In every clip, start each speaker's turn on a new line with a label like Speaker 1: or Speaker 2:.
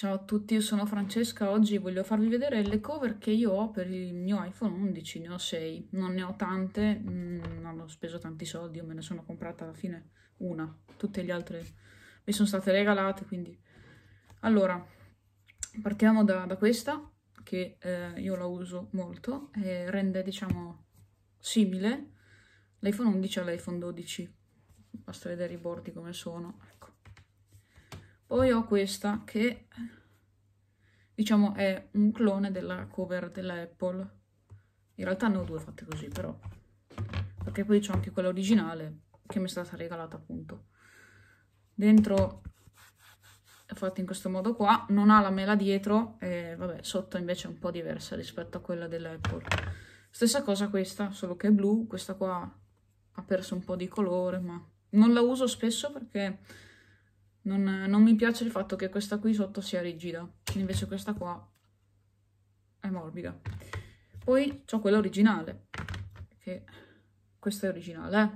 Speaker 1: Ciao a tutti, io sono Francesca, oggi voglio farvi vedere le cover che io ho per il mio iPhone 11, ne ho 6, non ne ho tante, mm, non ho speso tanti soldi, io me ne sono comprata alla fine una, tutte le altre mi sono state regalate, quindi... Allora, partiamo da, da questa, che eh, io la uso molto, e rende, diciamo, simile l'iPhone 11 all'iPhone 12, basta vedere i bordi come sono, poi ho questa che diciamo è un clone della cover della Apple. In realtà ne ho due fatte così però, perché poi c'è anche quella originale che mi è stata regalata appunto. Dentro è fatta in questo modo qua, non ha la mela dietro e vabbè sotto invece è un po' diversa rispetto a quella dell'Apple. Stessa cosa questa, solo che è blu, questa qua ha perso un po' di colore ma non la uso spesso perché non, non mi piace il fatto che questa qui sotto sia rigida, invece questa qua è morbida. Poi ho quella originale, che questa è originale, eh.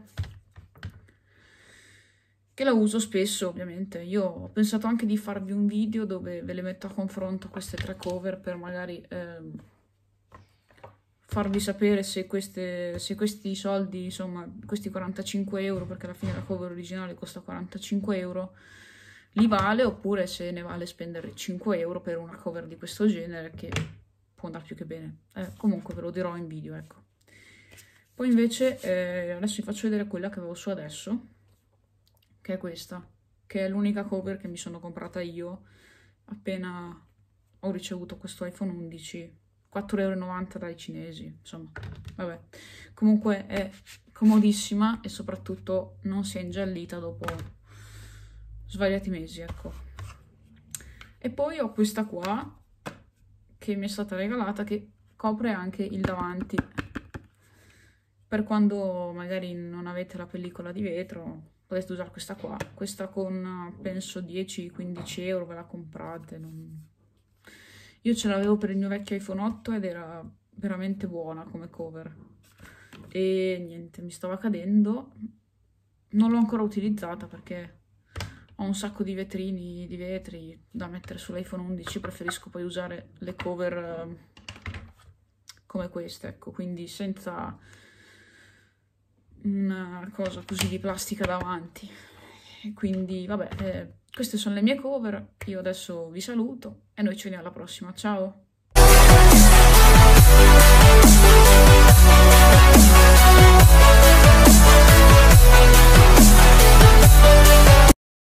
Speaker 1: che la uso spesso ovviamente. Io ho pensato anche di farvi un video dove ve le metto a confronto queste tre cover per magari ehm, farvi sapere se, queste, se, questi soldi, insomma questi 45 euro, perché alla fine la cover originale costa 45 euro, li vale oppure se ne vale spendere 5 euro per una cover di questo genere che può andare più che bene. Eh, comunque ve lo dirò in video, ecco. Poi invece eh, adesso vi faccio vedere quella che avevo su adesso, che è questa, che è l'unica cover che mi sono comprata io appena ho ricevuto questo iPhone 11 4,90€ dai cinesi, insomma, vabbè. Comunque è comodissima e soprattutto non si è ingiallita dopo svariati mesi, ecco. E poi ho questa qua, che mi è stata regalata, che copre anche il davanti, per quando magari non avete la pellicola di vetro, potete usare questa qua. Questa con, penso, 10-15 euro ve la comprate, non... Io ce l'avevo per il mio vecchio iPhone 8 ed era veramente buona come cover. E niente, mi stava cadendo. Non l'ho ancora utilizzata perché ho un sacco di vetrini, di vetri da mettere sull'iPhone 11, preferisco poi usare le cover ehm, come queste, ecco, quindi senza una cosa così di plastica davanti. Quindi, vabbè, eh, queste sono le mie cover, io adesso vi saluto e noi ci vediamo alla prossima, ciao!